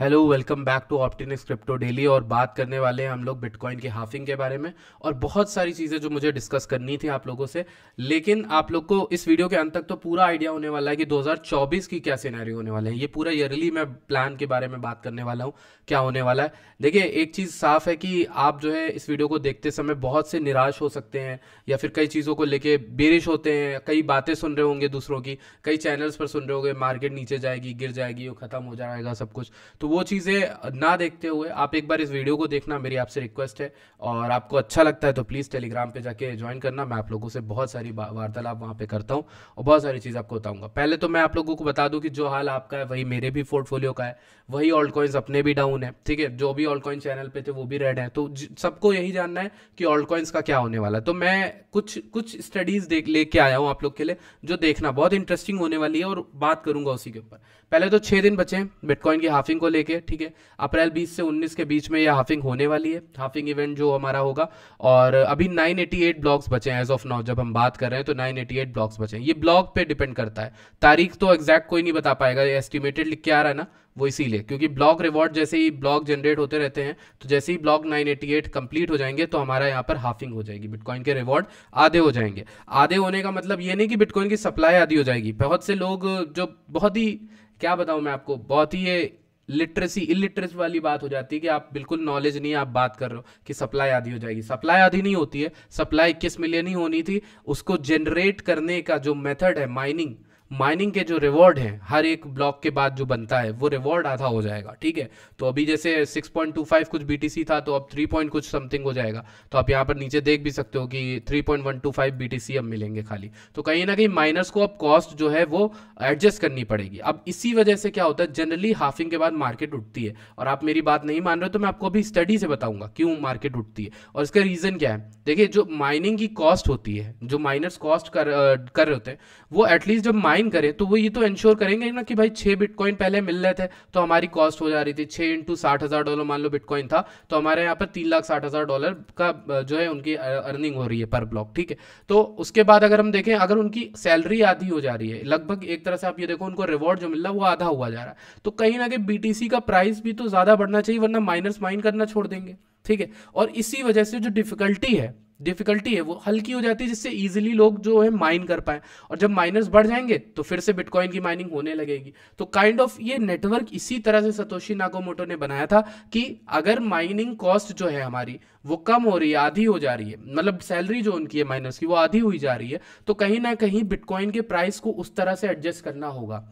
hello welcome back to Optinix crypto daily और बात करने वाले हैं हम लोग बिटकॉइन की हाफिंग के बारे में और बहुत सारी चीज़ें जो मुझे डिस्कस करनी थी आप लोगों से लेकिन आप लोग को इस वीडियो के अंत तक तो पूरा आइडिया होने वाला है कि 2024 की क्या सिनेरियो होने वाले हैं ये पूरा ईयरली मैं प्लान के बारे में बात करने वाला हूँ क्या होने वाला है देखिए एक चीज़ साफ है कि आप जो है इस वीडियो को देखते समय बहुत से निराश हो सकते हैं या फिर कई चीज़ों को लेके बेरिश होते हैं कई बातें सुन रहे होंगे दूसरों की कई चैनल्स पर सुन रहे होंगे मार्केट नीचे जाएगी गिर जाएगी वो ख़त्म हो जाएगा सब कुछ तो तो वो चीज़ें ना देखते हुए आप एक बार इस वीडियो को देखना मेरी आपसे रिक्वेस्ट है और आपको अच्छा लगता है तो प्लीज़ टेलीग्राम पे जाके ज्वाइन करना मैं आप लोगों से बहुत सारी वार्तालाप वहाँ पे करता हूँ और बहुत सारी चीज़ आपको बताऊँगा पहले तो मैं आप लोगों को बता दूँ कि जो हाल आपका है वही मेरे भी पोर्टफोलियो का है वही ऑल्ट कॉइन्स अपने भी डाउन है ठीक है जो भी ऑल्ट कॉइन चैनल पे थे वो भी रेड है तो सबको यही जानना है कि ऑल्ट कॉइन्स का क्या होने वाला है तो मैं कुछ कुछ स्टडीज़ देख लेके आया हूँ आप लोग के लिए जो देखना बहुत इंटरेस्टिंग होने वाली है और बात करूंगा उसी के ऊपर पहले तो छः दिन बचे हैं बिटकॉइन की हाफिंग को लेके ठीक है अप्रैल बीस से उन्नीस के बीच में यह हाफिंग होने वाली है हाफिंग इवेंट जो हमारा होगा और अभी नाइन एटी एट ब्लॉक्स बचे हैं एज ऑफ नाउ जब हम बात कर रहे हैं तो एट ब्लॉक्स बचे हैं ये ब्लॉक पे डिपेंड करता है तारीख तो एग्जैक्ट कोई नहीं बता पाएगा एस्टिमेटेड लिख के आ रहा है ना वो इसीलिए क्योंकि ब्लॉक रिवॉर्ड जैसे ही ब्लॉक जनरेट होते रहते हैं तो जैसे ही ब्लॉक 988 कंप्लीट हो जाएंगे तो हमारा यहाँ पर हाफिंग हो जाएगी बिटकॉइन के रिवॉर्ड आधे हो जाएंगे आधे होने का मतलब ये नहीं कि बिटकॉइन की सप्लाई आधी हो जाएगी बहुत से लोग जो बहुत ही क्या बताऊँ मैं आपको बहुत ही ये लिटरेसी इलिटरेसी वाली बात हो जाती है कि आप बिल्कुल नॉलेज नहीं आप बात कर रहे हो कि सप्लाई आधी हो जाएगी सप्लाई आधी नहीं होती है सप्लाई इक्कीस मिलियन ही होनी थी उसको जनरेट करने का जो मेथड है माइनिंग माइनिंग के जो रिवॉर्ड हैं हर एक ब्लॉक के बाद जो बनता है वो रिवॉर्ड आधा हो जाएगा ठीक है तो अभी जैसे 6.25 कुछ बीटीसी था तो अब 3 पॉइंट कुछ समथिंग हो जाएगा तो आप यहाँ पर नीचे देख भी सकते हो कि 3.125 बीटीसी अब मिलेंगे खाली तो कहीं ना कहीं माइनर्स को अब कॉस्ट जो है वो एडजस्ट करनी पड़ेगी अब इसी वजह से क्या होता है जनरली हाफिंग के बाद मार्केट उठती है और आप मेरी बात नहीं मान रहे हो तो मैं आपको अभी स्टडी से बताऊंगा क्यों मार्केट उठती है और इसका रीज़न क्या है देखिए जो माइनिंग की कॉस्ट होती है जो माइनर्स कॉस्ट कर कर रहे होते हैं वो एटलीस्ट जब माइन माइन करें तो वो ये तो इंश्योर करेंगे ना कि भाई छः बिटकॉइन पहले मिल रहे थे तो हमारी कॉस्ट हो जा रही थी छः इंटू साठ हज़ार डॉलर मान लो बिटकॉइन था तो हमारे यहाँ पर तीन लाख साठ हज़ार डॉलर का जो है उनकी अर्निंग हो रही है पर ब्लॉक ठीक है तो उसके बाद अगर हम देखें अगर उनकी सैलरी आधी हो जा रही है लगभग एक तरह से आप ये देखो उनको रिवॉर्ड जो मिल रहा है वो आधा हुआ जा रहा है तो कहीं ना कहीं बी का प्राइस भी तो ज़्यादा बढ़ना चाहिए वरना माइनस माइन करना छोड़ देंगे ठीक है और इसी वजह से जो डिफिकल्टी है डिफिकल्टी है वो हल्की हो जाती है जिससे ईजिली लोग जो है माइन कर पाए और जब माइनर्स बढ़ जाएंगे तो फिर से बिटकॉइन की माइनिंग होने लगेगी तो काइंड kind ऑफ of ये नेटवर्क इसी तरह से सतोशी नागोमोटो ने बनाया था कि अगर माइनिंग कॉस्ट जो है हमारी वो कम हो रही है आधी हो जा रही है मतलब सैलरी जो उनकी है माइनर्स की वो आधी हुई जा रही है तो कहीं ना कहीं बिटकॉइन के प्राइस को उस तरह से एडजस्ट करना होगा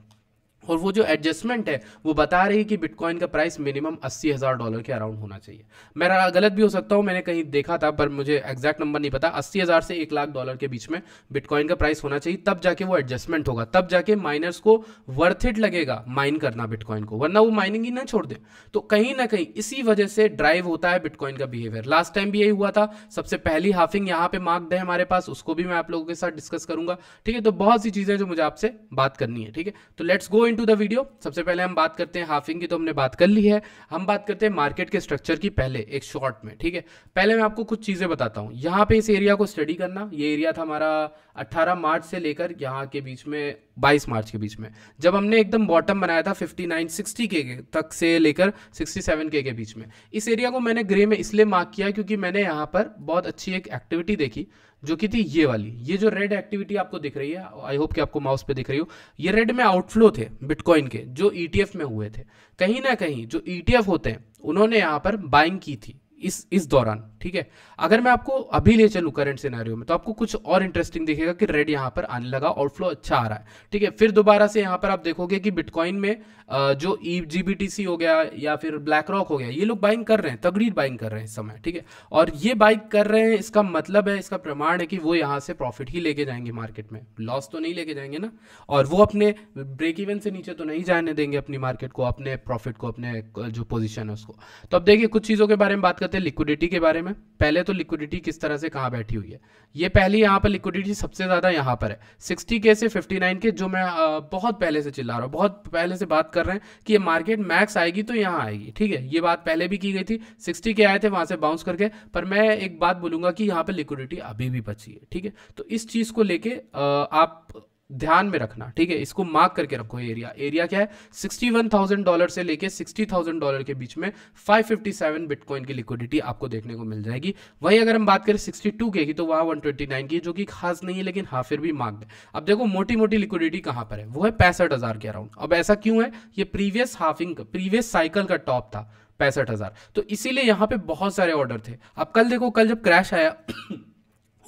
और वो जो एडजस्टमेंट है वो बता रही है कि बिटकॉइन का प्राइस मिनिमम अस्सी हज़ार डॉलर के अराउंड होना चाहिए मेरा गलत भी हो सकता हूँ मैंने कहीं देखा था पर मुझे एग्जैक्ट नंबर नहीं पता अस्सी हज़ार से एक लाख डॉलर के बीच में बिटकॉइन का प्राइस होना चाहिए तब जाके वो एडजस्टमेंट होगा तब जाके माइनर्स को वर्थ इट लगेगा माइन करना बिटकॉइन को वरना वो माइनिंग ही ना छोड़ दे तो कहीं ना कहीं इसी वजह से ड्राइव होता है बिटकॉइन का बिहेवियर लास्ट टाइम भी यही हुआ था सबसे पहली हाफिंग यहाँ पे मार्क्ड है हमारे पास उसको भी मैं आप लोगों के साथ डिस्कस करूंगा ठीक है तो बहुत सी चीज़ें जो मुझे आपसे बात करनी है ठीक है तो let's go into the video सबसे पहले हम बात करते हैं हाफिंग की तो हमने बात कर ली है हम बात करते हैं मार्केट के स्ट्रक्चर की पहले एक शॉर्ट में ठीक है पहले मैं आपको कुछ चीज़ें बताता हूँ यहाँ पे इस एरिया को स्टडी करना ये एरिया था हमारा 18 मार्च से लेकर यहाँ के बीच में 22 मार्च के बीच में जब हमने एकदम बॉटम बनाया था फिफ्टी 60 के तक से लेकर सिक्सटी के के बीच में इस एरिया को मैंने ग्रे में इसलिए मार्क किया क्योंकि मैंने यहाँ पर बहुत अच्छी एक एक्टिविटी देखी जो कि थी ये वाली ये जो रेड एक्टिविटी आपको दिख रही है आई होप कि आपको माउस पे दिख रही हो ये रेड में आउटफ्लो थे बिटकॉइन के जो ईटीएफ e में हुए थे कहीं ना कहीं जो ईटीएफ e होते हैं उन्होंने यहाँ पर बाइंग की थी इस इस दौरान ठीक है अगर मैं आपको अभी ले चलूँ करंट सिनारियों में तो आपको कुछ और इंटरेस्टिंग दिखेगा कि रेड यहाँ पर आने लगा और फ्लो अच्छा आ रहा है ठीक है फिर दोबारा से यहाँ पर आप देखोगे कि बिटकॉइन में जो ई e जी हो गया या फिर ब्लैक रॉक हो गया ये लोग बाइंग कर रहे हैं तगड़ी बाइंग कर रहे हैं इस समय ठीक है और ये बाइक कर रहे हैं इसका मतलब है इसका प्रमाण है कि वो यहाँ से प्रॉफिट ही लेके जाएंगे मार्केट में लॉस तो नहीं लेके जाएंगे ना और वो अपने ब्रेक इवन से नीचे तो नहीं जाने देंगे अपनी मार्केट को अपने प्रॉफिट को अपने जो पोजिशन है उसको तो अब देखिए कुछ चीज़ों के बारे में बात करते हैं लिक्विडिटी के बारे में पहले तो लिक्विडिटी किस तरह से कहाँ बैठी हुई है ये पहली यहाँ पर लिक्विडिटी सबसे ज़्यादा यहाँ पर है 60 के से 59 के जो मैं बहुत पहले से चिल्ला रहा हूँ बहुत पहले से बात कर रहे हैं कि ये मार्केट मैक्स आएगी तो यहाँ आएगी ठीक है ये बात पहले भी की गई थी 60 के आए थे वहाँ से बाउंस करके पर मैं एक बात बोलूँगा कि यहाँ पर लिक्विडिटी अभी भी बची है ठीक है तो इस चीज़ को लेके आप ध्यान में रखना ठीक है इसको मार्क करके रखो एरिया एरिया क्या है सिक्सटी वन थाउजेंड डॉलर से लेके थाउजेंड डॉलर के बीच में फाइव फिफ्टी सेवन बिटकॉइन की लिक्विडिटी आपको देखने को मिल जाएगी वहीं अगर हम बात करें सिक्सटी टू के की तो वहाँ नाइन की जो कि खास नहीं है लेकिन हाँ फिर भी मार्ग है अब देखो मोटी मोटी लिक्विडिटी कहाँ पर है वो है पैंसठ के अराउंड अब ऐसा क्यों है ये प्रीवियस हाफिंग प्रीवियस साइकिल का टॉप था पैंसठ तो इसीलिए यहाँ पे बहुत सारे ऑर्डर थे अब कल देखो कल जब क्रैश आया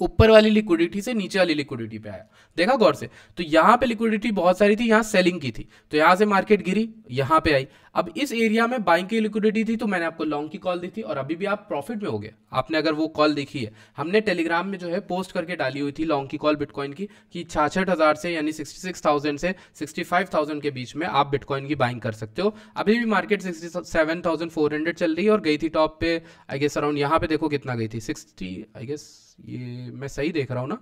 ऊपर वाली लिक्विडिटी से नीचे वाली लिक्विडिटी पे आया देखा गौर से तो यहाँ पे लिक्विडिटी बहुत सारी थी यहाँ सेलिंग की थी तो यहाँ से मार्केट गिरी यहाँ पे आई अब इस एरिया में बाइंग की लिक्विडिटी थी तो मैंने आपको लॉन्ग की कॉल दी थी और अभी भी आप प्रॉफिट में हो गए आपने अगर वो कॉल देखी है हमने टेलीग्राम में जो है पोस्ट करके डाली हुई थी लॉन्ग की कॉल बिटकॉइन की कि छाछठ हज़ार से यानी सिक्सटी सिक्स थाउजेंड से सिक्सटी फाइव थाउजेंड के बीच में आप बिटकॉइन की बाइंग कर सकते हो अभी भी market sixty seven thousand four hundred चल रही है और गई थी टॉप पे आई गेस अराउंड यहाँ पे देखो कितना गई थी सिक्सटी आई गेस ये मैं सही देख रहा हूँ ना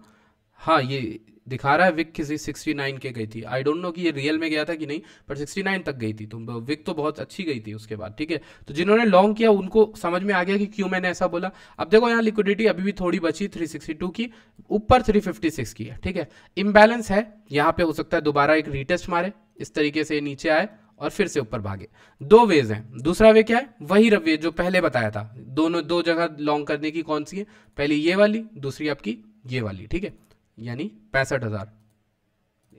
हाँ ये दिखा रहा है विक किसी सिक्सटी नाइन के गई थी आई डोंट नो कि ये रियल में गया था कि नहीं पर सिक्सटी नाइन तक गई थी तो विक तो बहुत अच्छी गई थी उसके बाद ठीक है तो जिन्होंने लॉन्ग किया उनको समझ में आ गया कि क्यों मैंने ऐसा बोला अब देखो यहाँ लिक्विडिटी अभी भी थोड़ी बची 362 की ऊपर 356 की है ठीक है इम्बैलेंस है यहाँ पे हो सकता है दोबारा एक रिटेस्ट मारे इस तरीके से नीचे आए और फिर से ऊपर भागे दो वेज हैं दूसरा वे क्या है वही रवे जो पहले बताया था दोनों दो जगह लॉन्ग करने की कौन सी है पहली ये वाली दूसरी आपकी ये वाली ठीक है यानी पैंसठ हज़ार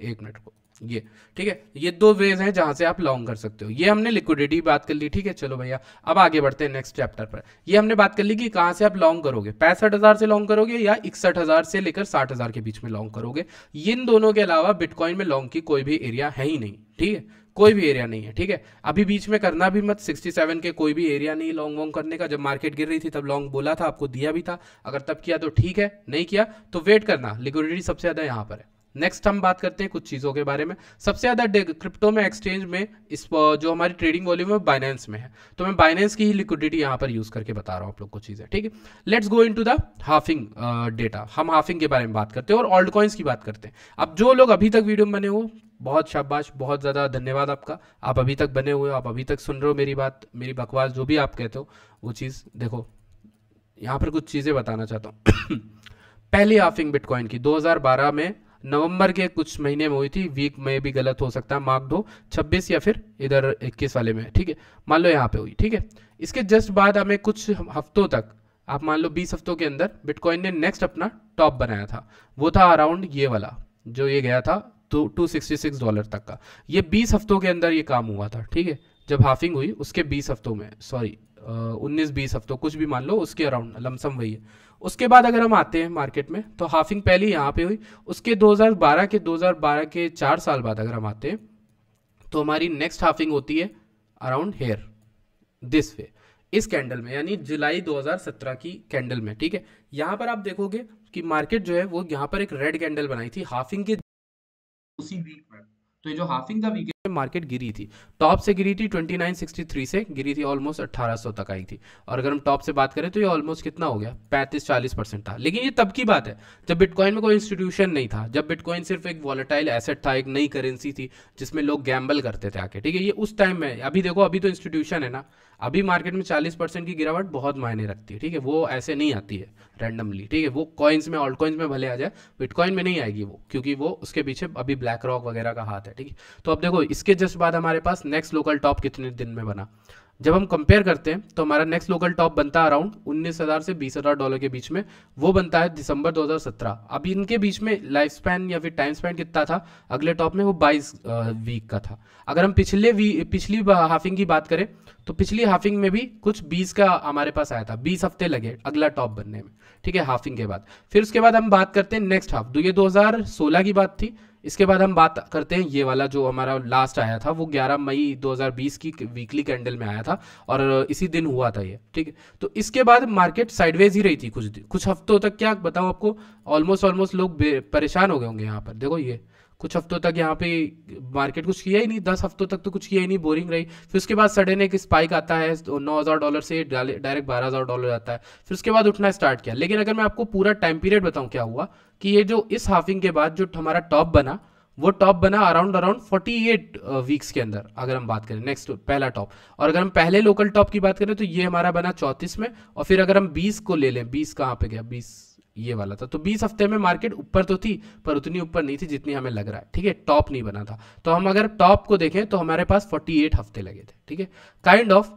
एक मिनट को ये ठीक है ये दो वेज हैं जहां से आप लॉन्ग कर सकते हो ये हमने लिक्विडिटी बात कर ली ठीक है चलो भैया अब आगे बढ़ते हैं नेक्स्ट चैप्टर पर ये हमने बात कर ली कि कहां से आप लॉन्ग करोगे पैंसठ हजार से लॉन्ग करोगे या इकसठ हजार से लेकर साठ हजार के बीच में लॉन्ग करोगे इन दोनों के अलावा बिटकॉइन में लॉन्ग की कोई भी एरिया है ही नहीं ठीक है कोई भी एरिया नहीं है ठीक है अभी बीच में करना भी मत 67 के कोई भी एरिया नहीं लॉन्ग वॉन्ग करने का जब मार्केट गिर रही थी तब लॉन्ग बोला था आपको दिया भी था अगर तब किया तो ठीक है नहीं किया तो वेट करना लिक्विडिटी सबसे ज़्यादा यहाँ पर है नेक्स्ट हम बात करते हैं कुछ चीज़ों के बारे में सबसे ज़्यादा क्रिप्टो में एक्सचेंज में इस जो हमारी ट्रेडिंग वॉल्यूम है बाइनेंस में है तो मैं बाइनेंस की ही लिक्विडिटी यहां पर यूज़ करके बता रहा हूं आप लोग को चीज़ें ठीक है let's go into the halving data हम हाफिंग के बारे में बात करते हैं और ऑल्ड कॉइन्स की बात करते हैं अब जो लोग अभी तक वीडियो में बने हो बहुत शाबाश बहुत ज़्यादा धन्यवाद आपका आप अभी तक बने हुए हो आप अभी तक सुन रहे हो मेरी बात मेरी बकवास जो भी आप कहते हो वो चीज़ देखो यहाँ पर कुछ चीज़ें बताना चाहता हूँ पहली हाफिंग बिटकॉइन की 2012 में नवंबर के कुछ महीने में हुई थी वीक में भी गलत हो सकता है मार्क्ड दो छब्बीस या फिर इधर इक्कीस वाले में ठीक है मान लो यहाँ पे हुई ठीक है इसके जस्ट बाद हमें कुछ हफ्तों तक आप मान लो बीस हफ्तों के अंदर बिटकॉइन ने नेक्स्ट अपना टॉप बनाया था वो था अराउंड ये वाला जो ये गया था टू सिक्सटी सिक्स डॉलर तक का ये बीस हफ्तों के अंदर ये काम हुआ था ठीक है जब हाफिंग हुई उसके बीस हफ्तों में सॉरी उन्नीस बीस हफ्तों कुछ भी मान लो उसके अराउंड लमसम वही है उसके बाद अगर हम आते हैं मार्केट में तो हाफिंग पहले यहाँ पे हुई उसके 2012 के 2012 के चार साल बाद अगर हम आते हैं तो हमारी नेक्स्ट हाफिंग होती है अराउंड हेयर दिस वे इस कैंडल में यानी जुलाई 2017 की कैंडल में ठीक है यहाँ पर आप देखोगे कि मार्केट जो है वो यहाँ पर एक रेड कैंडल बनाई थी हाफिंग के उसी वीक में तो ये जो हाफिंग द वीक पे मार्केट गिरी थी टॉप से गिरी थी 2963 से गिरी थी ऑलमोस्ट 1800 तक आई थी और अगर हम टॉप से बात करें तो ये ऑलमोस्ट कितना हो गया 35-40 परसेंट था लेकिन ये तब की बात है जब बिटकॉइन में कोई इंस्टीट्यूशन नहीं था जब बिटकॉइन सिर्फ एक वॉलेटाइल एसेट था एक नई करेंसी थी जिसमें लोग गैम्बल करते थे आके ठीक है ये उस टाइम में अभी देखो अभी तो इंस्टीट्यूशन है ना अभी मार्केट में चालीस की गिरावट बहुत मायने रखती है ठीक है वो ऐसे नहीं आती है रैंडमली ठीक है वो कॉइन्स में ऑल्ट कॉइन्स में भले आ जाए बिटकॉइन में नहीं आएगी वो क्योंकि वो उसके पीछे अभी ब्लैक रॉक वगैरह का हाथ है ठीक है तो अब देखो इसके जस्ट बाद हमारे पास नेक्स्ट लोकल टॉप कितने दिन में बना जब हम कंपेयर करते हैं तो हमारा नेक्स्ट लोकल टॉप बनता है अराउंड हजार से बीस हजार डॉलर के बीच में वो बनता है दिसंबर 2017 अब इनके बीच में लाइफ स्पैन या फिर टाइम स्पैन कितना था अगले टॉप में वो 22 वीक का था अगर हम पिछले पिछली हाफिंग की बात करें तो पिछली हाफिंग में भी कुछ 20 का हमारे पास आया था 20 हफ्ते लगे अगला टॉप बनने में ठीक है हाफिंग के बाद फिर उसके बाद हम बात करते हैं नेक्स्ट हाफ तो ये 2016 की बात थी इसके बाद हम बात करते हैं ये वाला जो हमारा लास्ट आया था वो 11 मई 2020 की वीकली कैंडल में आया था और इसी दिन हुआ था ये ठीक है तो इसके बाद मार्केट साइडवेज ही रही थी कुछ कुछ हफ्तों तक क्या बताऊँ आपको ऑलमोस्ट ऑलमोस्ट लोग परेशान हो गए होंगे यहाँ पर देखो ये कुछ हफ्तों तक यहाँ पे मार्केट कुछ किया ही नहीं दस हफ्तों तक तो कुछ किया ही नहीं बोरिंग रही फिर उसके बाद सडन एक स्पाइक आता है तो नौ हज़ार डॉलर से डायरेक्ट बारह हज़ार डॉलर आता है फिर उसके बाद उठना स्टार्ट किया लेकिन अगर मैं आपको पूरा टाइम पीरियड बताऊँ क्या हुआ कि ये जो इस हाफिंग के बाद जो हमारा टॉप बना वो टॉप बना अराउंड अराउंड 48 वीक्स के अंदर अगर हम बात करें नेक्स्ट पहला टॉप और अगर हम पहले लोकल टॉप की बात करें तो ये हमारा बना चौंतीस में और फिर अगर हम 20 को ले लें 20 कहाँ पे गया बीस ये वाला था तो बीस हफ्ते में मार्केट ऊपर तो थी पर उतनी ऊपर नहीं थी जितनी हमें लग रहा है ठीक है टॉप नहीं बना था तो हम अगर टॉप को देखें तो हमारे पास 48 हफ्ते लगे थे ठीक है काइंड ऑफ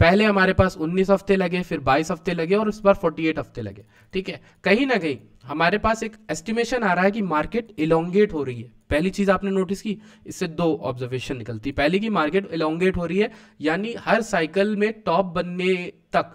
पहले हमारे पास 19 हफ्ते लगे फिर 22 हफ्ते लगे और इस बार 48 हफ्ते लगे ठीक है कहीं ना कहीं हमारे पास एक एस्टिमेशन आ रहा है कि मार्केट इलोंगेट हो रही है पहली चीज़ आपने नोटिस की इससे दो ऑब्जर्वेशन निकलती पहली की मार्केट इलोंगेट हो रही है यानी हर साइकिल में टॉप बनने तक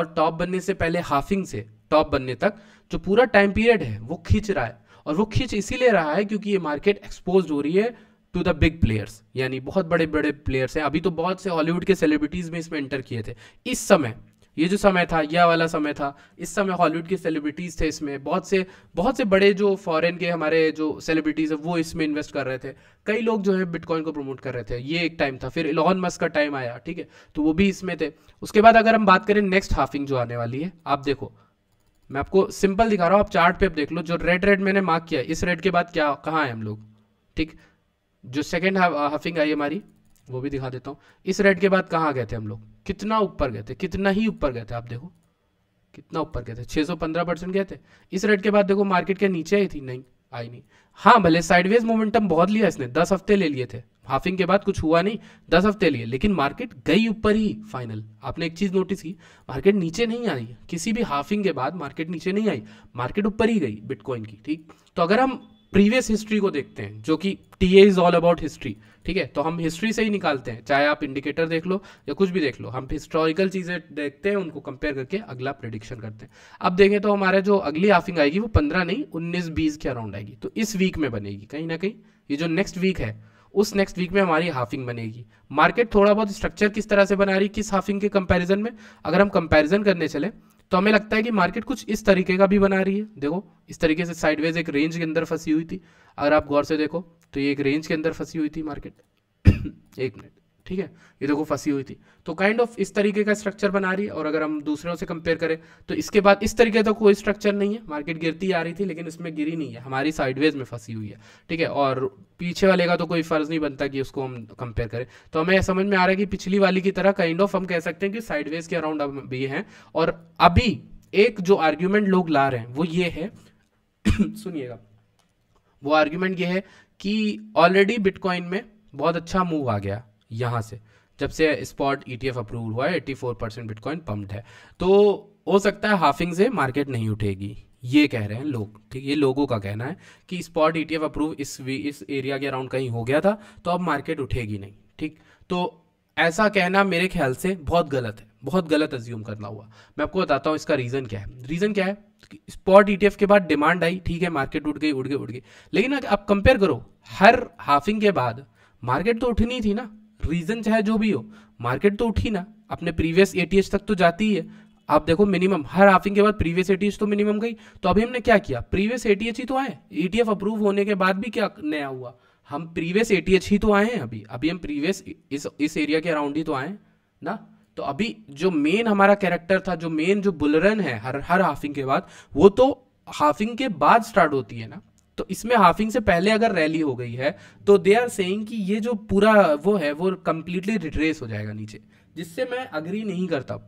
और टॉप बनने से पहले हाफिंग से टॉप बनने तक जो पूरा टाइम पीरियड है वो खींच रहा है और वो खींच इसीलिए रहा है क्योंकि ये मार्केट एक्सपोज हो रही है टू द बिग प्लेयर्स यानी बहुत बड़े बड़े प्लेयर्स हैं अभी तो बहुत से हॉलीवुड के सेलिब्रिटीज़ भी इसमें एंटर किए थे इस समय ये जो समय था यह वाला समय था इस समय हॉलीवुड के सेलिब्रिटीज़ थे इसमें बहुत से बहुत से बड़े जो फॉरेन के हमारे जो सेलिब्रिटीज़ हैं वो इसमें इन्वेस्ट कर रहे थे कई लोग जो है बिटकॉइन को प्रमोट कर रहे थे ये एक टाइम था फिर इलॉन मस्क का टाइम आया ठीक है तो वो भी इसमें थे उसके बाद अगर हम बात करें नेक्स्ट हाफिंग जो आने वाली है आप देखो मैं आपको सिंपल दिखा रहा हूँ आप चार्ट पे आप देख लो जो रेड रेड मैंने मार्क किया इस रेड के बाद क्या कहाँ है हम लोग ठीक जो सेकेंड हफिंग uh, आई हमारी वो भी दिखा देता हूँ इस रेड के बाद कहाँ गए थे हम लोग कितना ऊपर गए थे कितना ही ऊपर गए थे आप देखो कितना ऊपर गए थे 615 परसेंट गए थे इस रेट के बाद देखो मार्केट के नीचे ही थी नहीं आई नहीं हाँ भले साइडवेज मोमेंटम बहुत लिया इसने दस हफ्ते ले लिए थे हाफिंग के बाद कुछ हुआ नहीं दस हफ्ते लिए लेकिन मार्केट गई ऊपर ही फाइनल आपने एक चीज़ नोटिस की मार्केट नीचे नहीं आई किसी भी हाफिंग के बाद मार्केट नीचे नहीं आई मार्केट ऊपर ही गई बिटकॉइन की ठीक तो अगर हम प्रीवियस हिस्ट्री को देखते हैं जो कि T A is all about history ठीक है तो हम हिस्ट्री से ही निकालते हैं चाहे आप इंडिकेटर देख लो या कुछ भी देख लो हम हिस्टोरिकल चीज़ें देखते हैं उनको कंपेयर करके अगला प्रडिक्शन करते हैं अब देखें तो हमारा जो अगली हाफिंग आएगी वो पंद्रह नहीं उन्नीस बीस के अराउंड आएगी तो इस वीक में बनेगी कहीं ना कहीं ये जो नेक्स्ट वीक है उस नेक्स्ट वीक में हमारी हाफिंग बनेगी मार्केट थोड़ा बहुत स्ट्रक्चर किस तरह से बना रही किस हाफिंग के कंपैरिजन में अगर हम कंपैरिजन करने चले तो हमें लगता है कि मार्केट कुछ इस तरीके का भी बना रही है देखो इस तरीके से साइडवेज एक रेंज के अंदर फंसी हुई थी अगर आप गौर से देखो तो ये एक रेंज के अंदर फंसी हुई थी मार्केट एक मिनट ठीक है ये देखो फंसी हुई थी तो काइंड ऑफ इस तरीके का स्ट्रक्चर बना रही है और अगर हम दूसरों से कंपेयर करें तो इसके बाद इस तरीके का तो कोई स्ट्रक्चर नहीं है मार्केट गिरती आ रही थी लेकिन इसमें गिरी नहीं है हमारी साइडवेज में फंसी हुई है ठीक है और पीछे वाले का तो कोई फ़र्ज़ नहीं बनता कि उसको हम कंपेयर करें तो हमें समझ में आ रहा है कि पिछली वाली की तरह काइंड ऑफ हम कह सकते हैं कि साइडवेज के अराउंड अब भी हैं और अभी एक जो आर्ग्यूमेंट लोग ला रहे हैं वो ये है सुनिएगा वो आर्ग्यूमेंट ये है कि ऑलरेडी बिटकॉइन में बहुत अच्छा मूव आ गया यहाँ से जब से स्पॉट एफ अप्रूव हुआ है फोर परसेंट बिटकॉइन पम्प्ड है तो हो सकता है हाफिंग से मार्केट नहीं उठेगी ये कह रहे हैं लोग ठीक ये लोगों का कहना है कि स्पॉट एफ अप्रूव इस वी इस एरिया के अराउंड कहीं हो गया था तो अब मार्केट उठेगी नहीं ठीक तो ऐसा कहना मेरे ख्याल से बहुत गलत है बहुत गलत अज्यूम करना हुआ मैं आपको बताता हूँ इसका रीज़न क्या है रीज़न क्या है स्पॉट ई e के बाद डिमांड आई ठीक है मार्केट उठ गई उठ गई उठ गई लेकिन आप कंपेयर करो हर हाफिंग के बाद मार्केट तो उठनी थी ना रीज़न चाहे जो भी हो मार्केट तो उठी ना अपने प्रीवियस एटीएच तक तो जाती ही है आप देखो मिनिमम हर हाफिंग के बाद प्रीवियस एटीएच तो मिनिमम गई तो अभी हमने क्या किया प्रीवियस एटीएच ही तो आए ईटीएफ e अप्रूव होने के बाद भी क्या नया हुआ हम प्रीवियस एटीएच ही तो आए हैं अभी अभी हम प्रीवियस इस इस एरिया के अराउंड ही तो आए ना तो अभी जो मेन हमारा कैरेक्टर था जो मेन जो बुलरन है हर हर हाफिंग के बाद वो तो हाफिंग के बाद स्टार्ट होती है ना तो इसमें हाफिंग से पहले अगर रैली हो गई है तो दे आर सेइंग कि ये जो पूरा वो है वो कम्प्लीटली रिट्रेस हो जाएगा नीचे जिससे मैं अग्री नहीं करता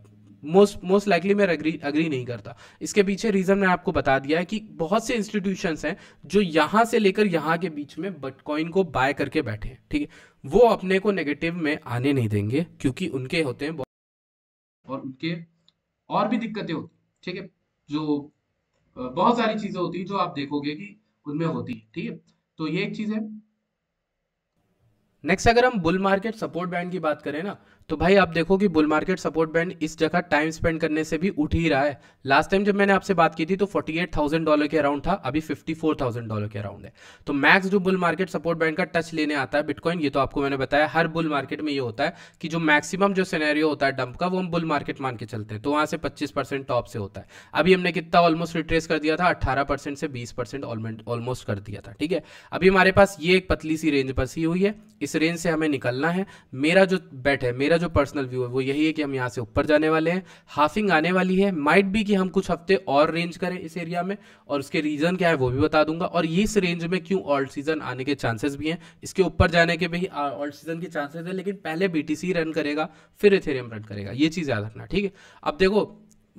मोस्ट मोस्ट लाइकली मैं अग्री अग्री नहीं करता इसके पीछे रीज़न मैं आपको बता दिया है कि बहुत से इंस्टीट्यूशंस हैं जो यहाँ से लेकर यहाँ के बीच में बटकॉइन को बाय करके बैठे हैं ठीक है वो अपने को नेगेटिव में आने नहीं देंगे क्योंकि उनके होते हैं और उनके और भी दिक्कतें होती ठीक है जो बहुत सारी चीज़ें होती जो आप देखोगे कि उनमें होती है ठीक है तो ये एक चीज है नेक्स्ट अगर हम बुल मार्केट सपोर्ट बैंड की बात करें ना तो भाई आप देखो कि बुल मार्केट सपोर्ट बैंड इस जगह टाइम स्पेंड करने से भी उठ ही रहा है लास्ट टाइम जब मैंने आपसे बात की थी तो 48,000 डॉलर के अराउंड था अभी 54,000 डॉलर के अराउंड है तो मैक्स जो बुल मार्केट सपोर्ट बैंड का टच लेने आता है बिटकॉइन ये तो आपको मैंने बताया हर बुल मार्केट में ये होता है कि जो मैक्सिमम जो सिनेरियो होता है डंप का वो हम बुल मार्केट मान के चलते हैं तो वहाँ से पच्चीस टॉप से होता है अभी हमने कितना ऑलमोस्ट रिट्रेस कर दिया था अट्ठारह से बीस ऑलमोस्ट कर दिया था ठीक है अभी हमारे पास ये एक पतली सी रेंज बसी हुई है इस रेंज से हमें निकलना है मेरा जो बेट है मेरा मेरा जो पर्सनल व्यू है वो यही है कि हम यहाँ से ऊपर जाने वाले हैं हाफिंग आने वाली है माइट भी कि हम कुछ हफ्ते और रेंज करें इस एरिया में और उसके रीज़न क्या है वो भी बता दूंगा और ये इस रेंज में क्यों ऑल्ड सीजन आने के चांसेस भी हैं इसके ऊपर जाने के भी ऑल्ड सीजन के चांसेस है लेकिन पहले बी रन करेगा फिर इथेरियम रन करेगा ये चीज़ याद रखना ठीक है अब देखो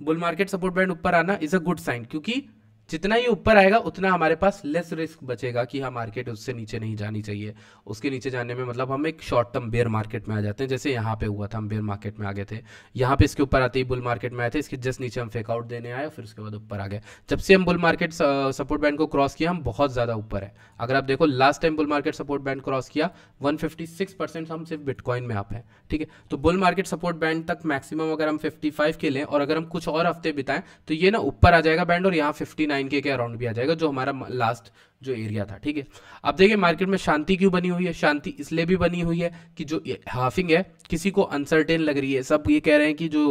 बुल मार्केट सपोर्ट बैंड ऊपर आना इज अ गुड साइन क्योंकि जितना ही ऊपर आएगा उतना हमारे पास लेस रिस्क बचेगा कि हाँ मार्केट उससे नीचे नहीं जानी चाहिए उसके नीचे जाने में मतलब हम एक शॉर्ट टर्म बेयर मार्केट में आ जाते हैं जैसे यहाँ पे हुआ था हम बेयर मार्केट में आ गए थे यहाँ पे इसके ऊपर आते ही बुल मार्केट में आए थे इसके जस्ट नीचे हम फेकआउट देने आए फिर उसके बाद ऊपर आ गए जब से हम बुल मार्केट सपोर्ट बैंड को क्रॉस किया हम बहुत ज़्यादा ऊपर है अगर आप देखो last time bull market support band cross किया वन हम सिर्फ बिटकॉइन में आप हैं ठीक है तो बुल मार्केट सपोर्ट बैंड तक मैक्सिमम अगर हम फिफ्टी के लें और अगर हम कुछ और हफ्ते बिताएं तो ये ना ऊपर आ जाएगा बैंड और यहाँ फिफ्टी नाइन के अराउंड भी आ जाएगा जो हमारा लास्ट जो एरिया था ठीक है अब देखिए मार्केट में शांति क्यों बनी हुई है शांति इसलिए भी बनी हुई है कि जो हाफिंग है किसी को अनसर्टेन लग रही है सब ये कह रहे हैं कि जो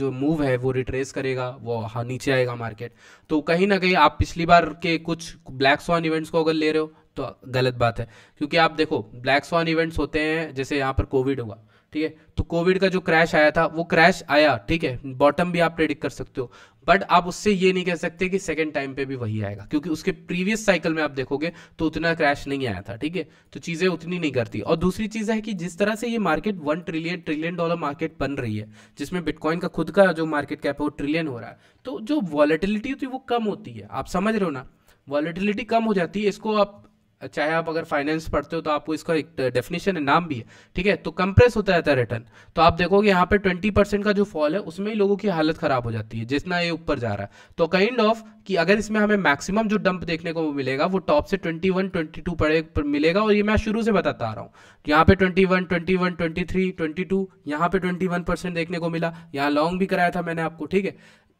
जो मूव है वो रिट्रेस करेगा वो हाँ नीचे आएगा मार्केट तो कहीं ना कहीं आप पिछली बार के कुछ ब्लैक स्वान इवेंट्स को अगर ले रहे हो तो गलत बात है क्योंकि आप देखो ब्लैक स्वान इवेंट्स होते हैं जैसे यहाँ पर कोविड हुआ ठीक है तो कोविड का जो क्रैश आया था वो क्रैश आया ठीक है बॉटम भी आप प्रेडिक्ट कर सकते हो बट आप उससे ये नहीं कह सकते कि सेकेंड टाइम पे भी वही आएगा क्योंकि उसके प्रीवियस साइकिल में आप देखोगे तो उतना क्रैश नहीं आया था ठीक है तो चीज़ें उतनी नहीं करती और दूसरी चीज़ है कि जिस तरह से ये market one trillion trillion dollar market बन रही है जिसमें बिटकॉइन का खुद का जो मार्केट कैप है वो ट्रिलियन हो रहा है तो जो वॉलिटिलिटी होती है वो कम होती है आप समझ रहे हो ना वॉलिटिलिटी कम हो जाती है इसको आप चाहे आप अगर फाइनेंस पढ़ते हो तो आपको इसका एक डेफिनेशन है नाम भी है ठीक है तो कंप्रेस होता रहता है रिटर्न तो आप देखोगे यहाँ पे ट्वेंटी परसेंट का जो फॉल है उसमें ही लोगों की हालत खराब हो जाती है जितना ये ऊपर जा रहा है तो काइंड ऑफ कि अगर इसमें हमें मैक्सिमम जो डंप देखने को मिलेगा वो टॉप से ट्वेंटी 22 पड़े मिलेगा और ये मैं शुरू से बताता आ रहा हूँ यहाँ पे twenty twenty one one twenty three twenty two यहाँ पे वन परसेंट देखने को मिला यहाँ लॉन्ग भी कराया था मैंने आपको ठीक है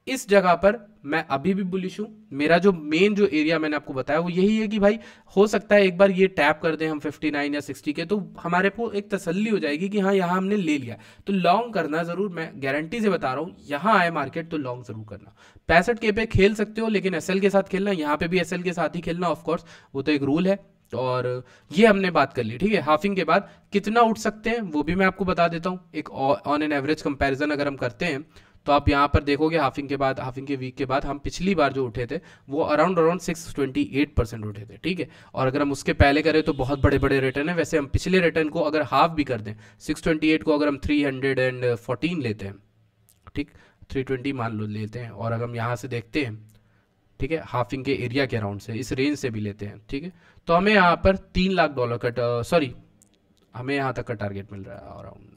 इस जगह पर मैं अभी भी बुलिश हूँ मेरा जो मेन जो एरिया मैंने आपको बताया वो यही है कि भाई हो सकता है एक बार ये टैप कर दें हम 59 या 60 के तो हमारे को एक तसल्ली हो जाएगी कि हाँ यहाँ हमने ले लिया तो लॉन्ग करना ज़रूर मैं गारंटी से बता रहा हूँ यहाँ आए मार्केट तो लॉन्ग ज़रूर करना पैंसठ के पे खेल सकते हो लेकिन एस के साथ खेलना यहाँ पर भी एस के साथ ही खेलना ऑफकोर्स वो तो एक रूल है और ये हमने बात कर ली ठीक है हाफिंग के बाद कितना उठ सकते हैं वो भी मैं आपको बता देता हूँ एक ऑन एन एवरेज कंपैरिजन अगर हम करते हैं तो आप यहाँ पर देखोगे हाफिंग के बाद हाफिंग के वीक के बाद हम पिछली बार जो उठे थे वो around around six twenty eight percent उठे थे ठीक है और अगर हम उसके पहले करें तो बहुत बड़े बड़े रिटर्न है वैसे हम पिछले रिटर्न को अगर हाफ भी कर दें सिक्स ट्वेंटी एट को अगर हम थ्री हंड्रेड एंड फोर्टीन लेते हैं ठीक थ्री ट्वेंटी मान लो लेते हैं और अगर हम यहाँ से देखते हैं ठीक है हाफिंग के एरिया के अराउंड से इस रेंज से भी लेते हैं ठीक है तो हमें यहाँ पर तीन लाख डॉलर का सॉरी हमें यहाँ तक का टारगेट मिल रहा है अराउंड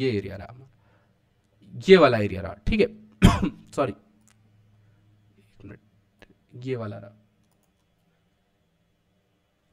ये एरिया रहा हमारा ये वाला एरिया रहा ठीक है सॉरी ये वाला रहा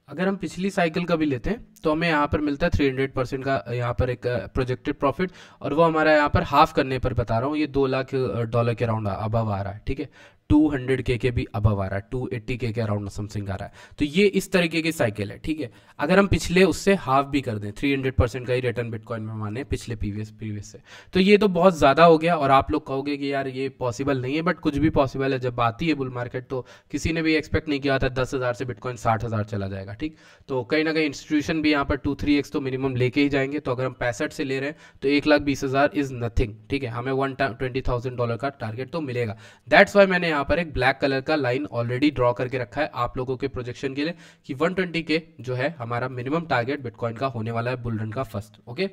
अगर हम पिछली साइकिल का भी लेते हैं तो हमें यहाँ पर मिलता है थ्री हंड्रेड परसेंट का यहाँ पर एक प्रोजेक्टेड uh, प्रॉफिट और वो हमारा यहाँ पर हाफ करने पर बता रहा हूँ ये दो लाख डॉलर uh, के अराउंड अबव uh, आ रहा है ठीक है टू हंड्रेड के के भी अबव आ रहा है टू एट्टी के के अराउंड समथिंग आ रहा है तो ये इस तरीके की साइकिल है ठीक है अगर हम पिछले उससे हाफ भी कर दें थ्री हंड्रेड परसेंट का ही रिटर्न बिटकॉइन में माने पिछले प्रीवियस प्रीवियस से तो ये तो बहुत ज़्यादा हो गया और आप लोग कहोगे कि यार ये पॉसिबल नहीं है बट कुछ भी पॉसिबल है जब आती है बुल मार्केट तो किसी ने भी एक्सपेक्ट नहीं किया था दस हज़ार से बिटकॉइन साठ हज़ार चला जाएगा ठीक तो कहीं ना कहीं इंस्टीट्यूशन भी यहाँ पर टू थ्री एक्स तो मिनिमम लेके ही जाएंगे तो अगर हम पैंसठ से ले रहे हैं तो एक लाख बीस हज़ार इज़ नथिंग ठीक है हमें वन ट्वेंटी थाउजेंड डॉलर का टारगेट तो मिलेगा दैट्स वाई मैंने यहाँ पर एक ब्लैक कलर का लाइन ऑलरेडी ड्रॉ करके रखा है आप लोगों के प्रोजेक्शन के लिए कि 120 के जो है हमारा मिनिमम टारगेट बिटकॉइन का होने वाला है बुलरन का फर्स्ट ओके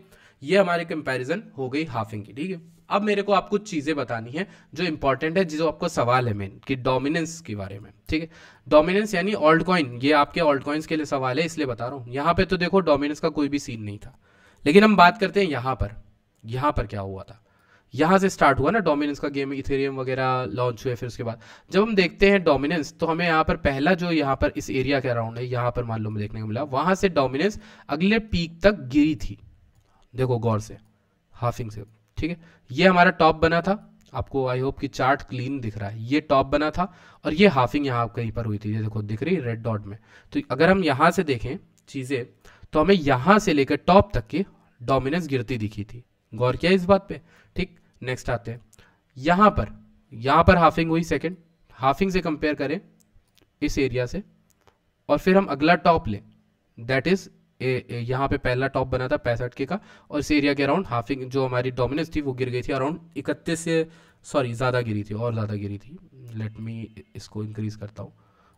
ये हमारे कंपैरिजन हो गई हाफिंग की ठीक है अब मेरे को आपको चीज़ें बतानी है जो इंपॉर्टेंट है जो आपको सवाल है मेन कि डोमिनेंस के बारे में ठीक है डोमिनेंस यानी ऑल्ड कॉइन ये आपके ऑल्ड कॉइन्स के लिए सवाल है इसलिए बता रहा हूँ यहाँ पे तो देखो डोमिनेंस का कोई भी सीन नहीं था लेकिन हम बात करते हैं यहाँ पर यहाँ पर क्या हुआ था यहाँ से स्टार्ट हुआ ना डोमिनेंस का गेम इथेरियम वगैरह लॉन्च हुए फिर उसके बाद जब हम देखते हैं डोमिनेंस तो हमें यहाँ पर पहला जो यहाँ पर इस एरिया के अराउंड है यहाँ पर मान लो हमें देखने को मिला वहाँ से डोमिनेंस अगले पीक तक गिरी थी देखो गौर से हाफिंग से ठीक है ये हमारा टॉप बना था आपको आई होप कि चार्ट क्लीन दिख रहा है ये टॉप बना था और ये हाफिंग यहाँ कहीं पर हुई थी ये देखो दिख रही है रेड डॉट में तो अगर हम यहाँ से देखें चीज़ें तो हमें यहाँ से लेकर टॉप तक की डोमिनेंस गिरती दिखी थी गौर किया इस बात पे ठीक नेक्स्ट आते हैं यहाँ पर यहाँ पर हाफिंग हुई सेकंड हाफिंग से कंपेयर करें इस एरिया से और फिर हम अगला टॉप लें दैट इज़ यहाँ पे पहला टॉप बना था पैंसठ के का और इस एरिया के अराउंड हाफिंग जो हमारी डोमिनेंस थी वो गिर गई थी अराउंड इकतीस से सॉरी ज़्यादा गिरी थी और ज़्यादा गिरी थी लेट मी इसको इंक्रीज़ करता हूँ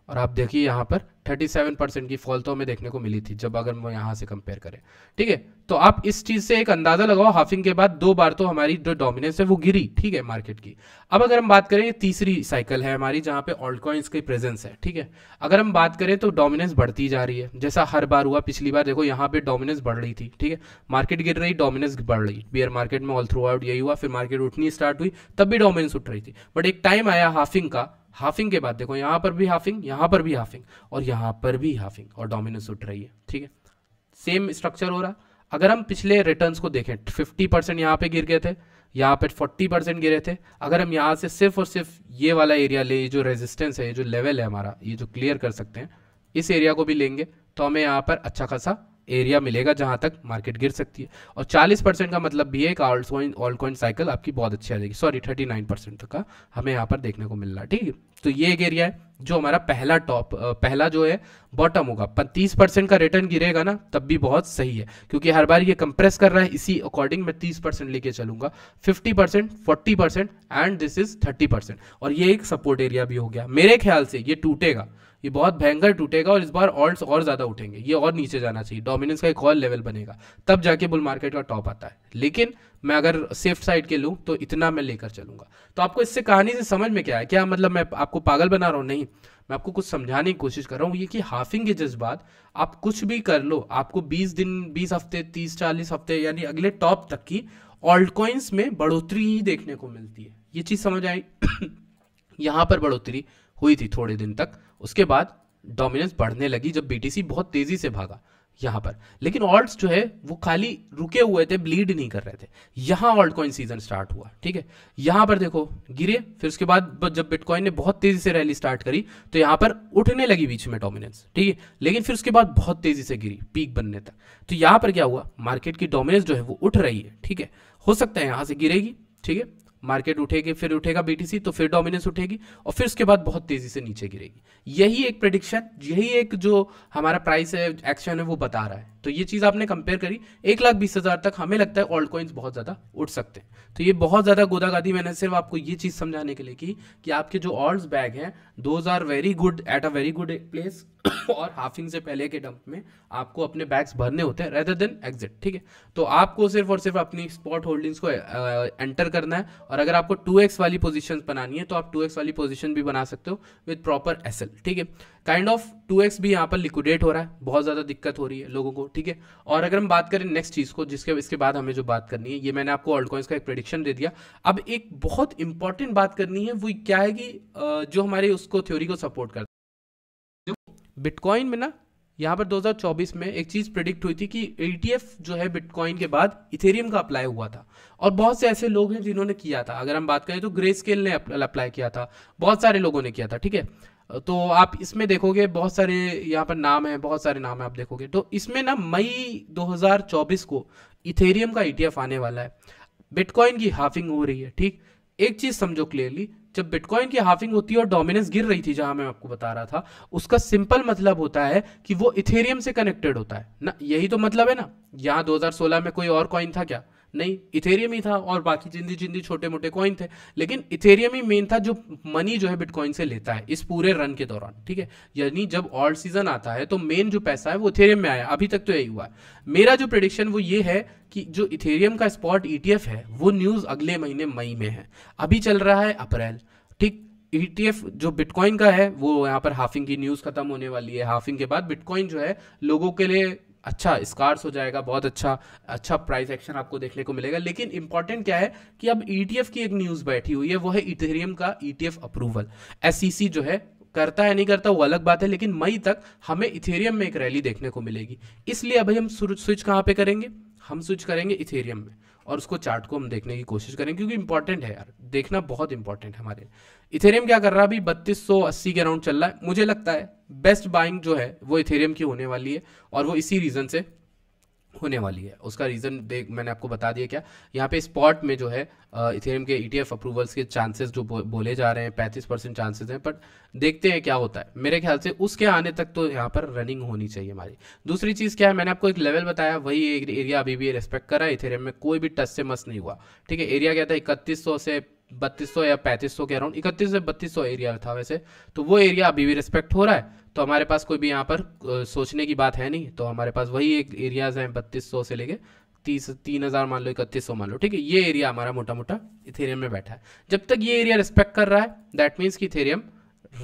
और आप देखिए यहाँ पर 37 परसेंट की फॉल तो हमें देखने को मिली थी जब अगर मैं यहाँ से कंपेयर करें ठीक है तो आप इस चीज़ से एक अंदाज़ा लगाओ हाफिंग के बाद दो बार तो हमारी जो डोमिनेंस है वो गिरी ठीक है मार्केट की अब अगर हम बात करें ये तीसरी साइकिल है हमारी जहाँ पे ऑल्ड कॉइंस की प्रेजेंस है ठीक है अगर हम बात करें तो डोमिनेंस बढ़ती जा रही है जैसा हर बार हुआ पिछली बार देखो यहाँ पे डोमिनेंस बढ़ रही थी ठीक है मार्केट गिर रही डोमिनेंस बढ़ रही बियर मार्केट में ऑल थ्रू आउट यही हुआ फिर मार्केट उठनी स्टार्ट हुई तब भी डोमिनेंस उठ रही थी बट एक टाइम आया हाफिंग का हाफिंग के बाद देखो यहाँ पर भी हाफिंग यहाँ पर भी हाफिंग और यहाँ पर भी हाफिंग और डोमिनेंस उठ रही है ठीक है सेम स्ट्रक्चर हो रहा अगर हम पिछले रिटर्न्स को देखें 50 परसेंट यहाँ पर गिर गए थे यहाँ पे 40 परसेंट गिरे थे अगर हम यहाँ से सिर्फ और सिर्फ ये वाला एरिया ले ये जो रेजिस्टेंस है ये जो लेवल है हमारा ये जो क्लियर कर सकते हैं इस एरिया को भी लेंगे तो हमें यहाँ पर अच्छा खासा एरिया मिलेगा जहां तक मार्केट गिर सकती है और 40 परसेंट का मतलब भी है कि ऑल्ट कॉइन साइकिल आपकी बहुत अच्छी आ जाएगी सॉरी 39 परसेंट तक का हमें यहां पर देखने को मिल रहा है ठीक है तो ये एक एरिया है जो हमारा पहला टॉप पहला जो है बॉटम होगा तीस परसेंट का रिटर्न गिरेगा ना तब भी बहुत सही है क्योंकि हर बार ये कंप्रेस कर रहा है इसी अकॉर्डिंग मैं तीस परसेंट लेके चलूंगा fifty percent forty percent and this is thirty percent और ये एक सपोर्ट एरिया भी हो गया मेरे ख्याल से ये टूटेगा ये बहुत भयंकर टूटेगा और इस बार ऑल्ट और ज़्यादा उठेंगे ये और नीचे जाना चाहिए डोमिनेंस का एक और लेवल बनेगा तब जाके बुल मार्केट का टॉप आता है लेकिन मैं अगर सेफ साइड के लूँ तो इतना मैं लेकर चलूंगा तो आपको इससे कहानी से समझ में क्या है क्या मतलब मैं आपको पागल बना रहा हूँ नहीं मैं आपको कुछ समझाने की कोशिश कर रहा हूँ ये कि हाफिंग के जज्बात आप कुछ भी कर लो आपको 20 दिन 20 हफ्ते 30 40 हफ्ते यानी अगले टॉप तक की ऑल्ट में बढ़ोतरी ही देखने को मिलती है ये चीज़ समझ आई यहाँ पर बढ़ोतरी हुई थी थोड़े दिन तक उसके बाद डोमिनेंस बढ़ने लगी जब बीटीसी बहुत तेजी से भागा यहां पर लेकिन ऑल्ट जो है वो खाली रुके हुए थे ब्लीड नहीं कर रहे थे यहां ऑल्ट कॉइन सीजन स्टार्ट हुआ ठीक है यहां पर देखो गिरे फिर उसके बाद जब बिटकॉइन ने बहुत तेजी से रैली स्टार्ट करी तो यहां पर उठने लगी बीच में डोमिनेंस ठीक है लेकिन फिर उसके बाद बहुत तेजी से गिरी पीक बनने तक तो यहां पर क्या हुआ मार्केट की डोमिनेंस जो है वो उठ रही है ठीक है हो सकता है यहां से गिरेगी ठीक है मार्केट उठेगी फिर उठेगा बीटीसी तो फिर डोमिनेंस उठेगी और फिर उसके बाद बहुत तेजी से नीचे गिरेगी यही एक प्रडिक्शन यही एक जो हमारा प्राइस है एक्शन है वो बता रहा है तो ये चीज़ आपने कंपेयर करी एक लाख बीस हज़ार तक हमें लगता है ओल्ड कॉइन्स बहुत ज़्यादा उठ सकते हैं तो ये बहुत ज़्यादा गोदागादी मैंने सिर्फ आपको ये चीज़ समझाने के लिए की कि आपके जो ऑल्ट बैग हैं those are very good at a very good place और हाफिंग से पहले के डंप में आपको अपने बैग्स भरने होते हैं रेदर देन एग्जिट ठीक है तो आपको सिर्फ और सिर्फ अपनी स्पॉट होल्डिंग्स को एंटर करना है और अगर आपको टू वाली पोजिशन बनानी है तो आप टू वाली पोजिशन भी बना सकते हो विद प्रॉपर एस ठीक है काइंड ऑफ टू एक्स भी यहाँ पर लिक्विडेट हो रहा है बहुत ज़्यादा दिक्कत हो रही है लोगों को ठीक है और अगर हम बात करें नेक्स्ट चीज़ को जिसके इसके बाद हमें जो बात करनी है ये मैंने आपको कॉइंस का एक प्रडिक्शन दे दिया अब एक बहुत इंपॉर्टेंट बात करनी है वो क्या है कि जो हमारे उसको थ्योरी को सपोर्ट करता बिटकॉइन में ना यहाँ पर 2024 में एक चीज़ प्रिडिक्ट हुई थी कि ई e जो है बिटकॉइन के बाद इथेरियम का अप्लाई हुआ था और बहुत से ऐसे लोग हैं जिन्होंने किया था अगर हम बात करें तो ग्रे स्केल ने अप्लाई किया था बहुत सारे लोगों ने किया था ठीक है तो आप इसमें देखोगे बहुत सारे यहाँ पर नाम है बहुत सारे नाम है आप देखोगे तो इसमें ना मई 2024 को इथेरियम का ईटीएफ e आने वाला है बिटकॉइन की हाफिंग हो रही है ठीक एक चीज समझो क्लियरली जब बिटकॉइन की हाफिंग होती है और डोमिनेंस गिर रही थी जहां मैं आपको बता रहा था उसका सिंपल मतलब होता है कि वो इथेरियम से कनेक्टेड होता है ना यही तो मतलब है ना यहाँ 2016 में कोई और कॉइन था क्या नहीं इथेरियम ही था और बाकी जिंदी जिंदी छोटे मोटे कॉइन थे लेकिन इथेरियम ही मेन था जो मनी जो है बिटकॉइन से लेता है इस पूरे रन के दौरान ठीक है यानी जब ऑल सीजन आता है तो मेन जो पैसा है वो इथेरियम में आया अभी तक तो यही हुआ है मेरा जो प्रडिक्शन वो ये है कि जो इथेरियम का स्पॉट ई e है वो न्यूज़ अगले महीने मई में है अभी चल रहा है अप्रैल ठीक ई e जो बिटकॉइन का है वो यहाँ पर हाफिंग की न्यूज़ खत्म होने वाली है हाफिंग के बाद बिटकॉइन जो है लोगों के लिए अच्छा स्कार्स हो जाएगा बहुत अच्छा अच्छा प्राइस एक्शन आपको देखने को मिलेगा लेकिन इंपॉर्टेंट क्या है कि अब ई e की एक न्यूज़ बैठी हुई है वो है इथेरियम का ई अप्रूवल एस जो है करता है नहीं करता वो अलग बात है लेकिन मई तक हमें इथेरियम में एक रैली देखने को मिलेगी इसलिए अभी हम स्विच कहाँ पे करेंगे हम स्विच करेंगे इथेरियम में और उसको चार्ट को हम देखने की कोशिश करें क्योंकि इंपॉर्टेंट है यार देखना बहुत इंपॉर्टेंट है हमारे इथेरियम क्या कर रहा है अभी बत्तीस सौ अस्सी के अराउंड चल रहा है मुझे लगता है बेस्ट बाइंग जो है वो इथेरियम की होने वाली है और वो इसी रीज़न से होने वाली है उसका रीज़न देख मैंने आपको बता दिया क्या यहाँ पे स्पॉट में जो है इथेरियम के ईटीएफ e अप्रूवल्स के चांसेस जो बोले जा रहे हैं पैंतीस परसेंट चांसेस हैं बट देखते हैं क्या होता है मेरे ख्याल से उसके आने तक तो यहाँ पर रनिंग होनी चाहिए हमारी दूसरी चीज़ क्या है मैंने आपको एक लेवल बताया वही एरिया अभी भी रेस्पेक्ट करा इथेरियम में कोई भी टच से मस नहीं हुआ ठीक है एरिया क्या था इकतीस से बत्तीस या पैंतीस के अराउंड इकतीस से बत्तीस एरिया था वैसे तो वो एरिया अभी भी रिस्पेक्ट हो रहा है तो हमारे पास कोई भी यहाँ पर सोचने की बात है नहीं तो हमारे पास वही एक एरियाज हैं बत्तीस से लेके तीस तीन हज़ार मान लो इकतीस सौ मान लो ठीक है ये एरिया हमारा मोटा मोटा इथेरियम में बैठा है जब तक ये एरिया रिस्पेक्ट कर रहा है दैट मीन्स कि इथेरियम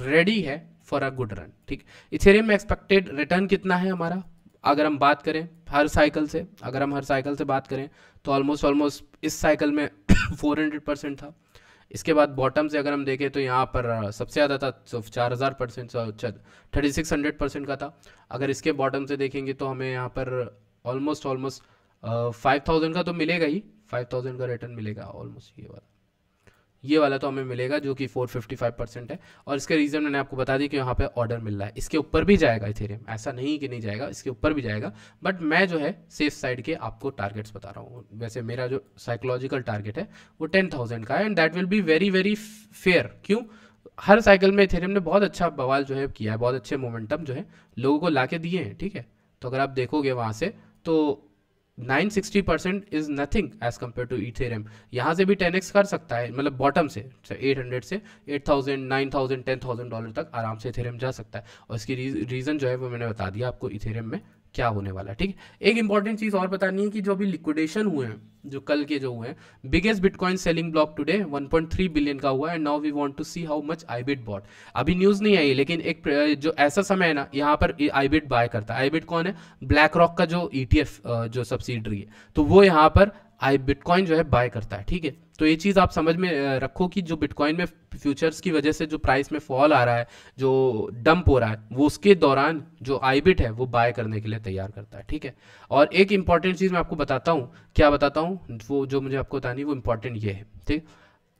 रेडी है फॉर अ गुड रन ठीक इथेरियम में एक्सपेक्टेड रिटर्न कितना है हमारा अगर हम बात करें हर साइकिल से अगर हम हर साइकिल से बात करें तो ऑलमोस्ट ऑलमोस्ट इस साइकिल में फोर हंड्रेड परसेंट था इसके बाद बॉटम से अगर हम देखें तो यहाँ पर सबसे ज़्यादा था सिर्फ तो चार हज़ार परसेंट अच्छा, थर्टी सिक्स हंड्रेड परसेंट का था अगर इसके बॉटम से देखेंगे तो हमें यहाँ पर ऑलमोस्ट ऑलमोस्ट फाइव थाउजेंड का तो मिलेगा ही फाइव थाउजेंड का रिटर्न मिलेगा ऑलमोस्ट ये वाला ये वाला तो हमें मिलेगा जो कि 455 परसेंट है और इसका रीज़न मैंने आपको बता दी कि यहाँ पे ऑर्डर मिल रहा है इसके ऊपर भी जाएगा इथेरियम ऐसा नहीं कि नहीं जाएगा इसके ऊपर भी जाएगा बट मैं जो है सेफ साइड के आपको टारगेट्स बता रहा हूँ वैसे मेरा जो साइकोलॉजिकल टारगेट है वो टेन थाउजेंड का है and that will be very very fair क्यों हर साइकिल में इथेरियम ने बहुत अच्छा बवाल जो है किया है बहुत अच्छे मोमेंटम जो है लोगों को ला दिए हैं ठीक है तो अगर आप देखोगे वहाँ से तो 960 percent is nothing as compared to Ethereum यहाँ से भी 10x कर सकता है मतलब बॉटम से 800 से 8000 9000 10000 डॉलर तक आराम से इथेरियम जा सकता है और इसकी रीज़न जो है वो मैंने बता दिया आपको इथेरियम में क्या होने वाला है ठीक एक इंपॉर्टेंट चीज और बतानी है कि जो अभी लिक्विडेशन हुए हैं जो कल के जो हुए हैं biggest bitcoin selling block today 1.3 billion का हुआ and now we want to see how much IBIT bought अभी न्यूज नहीं आई लेकिन एक जो ऐसा समय है ना यहाँ पर आईबिट बाय करता है आईबिट कौन है ब्लैक रॉक का जो ई e जो सब्सिडरी है तो वो यहाँ पर आई बिटकॉइन जो है बाय करता है ठीक है तो ये चीज़ आप समझ में रखो कि जो बिटकॉइन में फ्यूचर्स की वजह से जो प्राइस में फॉल आ रहा है जो डंप हो रहा है वो उसके दौरान जो आईबिट है वो बाय करने के लिए तैयार करता है ठीक है और एक इंपॉर्टेंट चीज़ मैं आपको बताता हूँ क्या बताता हूँ वो जो मुझे आपको बतानी वो इंपॉर्टेंट ये है ठीक